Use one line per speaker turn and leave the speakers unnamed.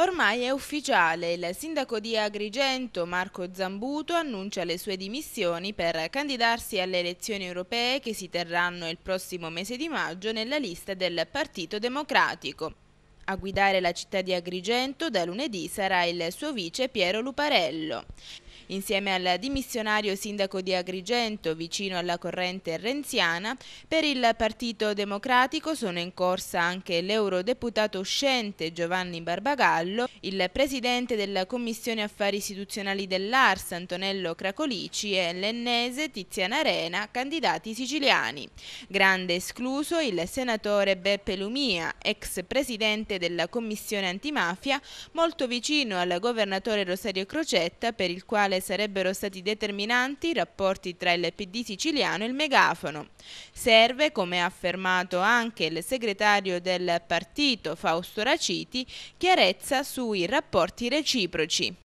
Ormai è ufficiale, il sindaco di Agrigento Marco Zambuto annuncia le sue dimissioni per candidarsi alle elezioni europee che si terranno il prossimo mese di maggio nella lista del Partito Democratico. A guidare la città di Agrigento da lunedì sarà il suo vice Piero Luparello insieme al dimissionario sindaco di Agrigento, vicino alla corrente renziana. Per il Partito Democratico sono in corsa anche l'eurodeputato uscente Giovanni Barbagallo, il presidente della Commissione Affari Istituzionali dell'Ars Antonello Cracolici e l'ennese Tiziana Arena, candidati siciliani. Grande escluso il senatore Beppe Lumia, ex presidente della Commissione Antimafia, molto vicino al governatore Rosario Crocetta, per il quale quale sarebbero stati determinanti i rapporti tra il PD siciliano e il megafono. Serve, come ha affermato anche il segretario del partito Fausto Raciti, chiarezza sui rapporti reciproci.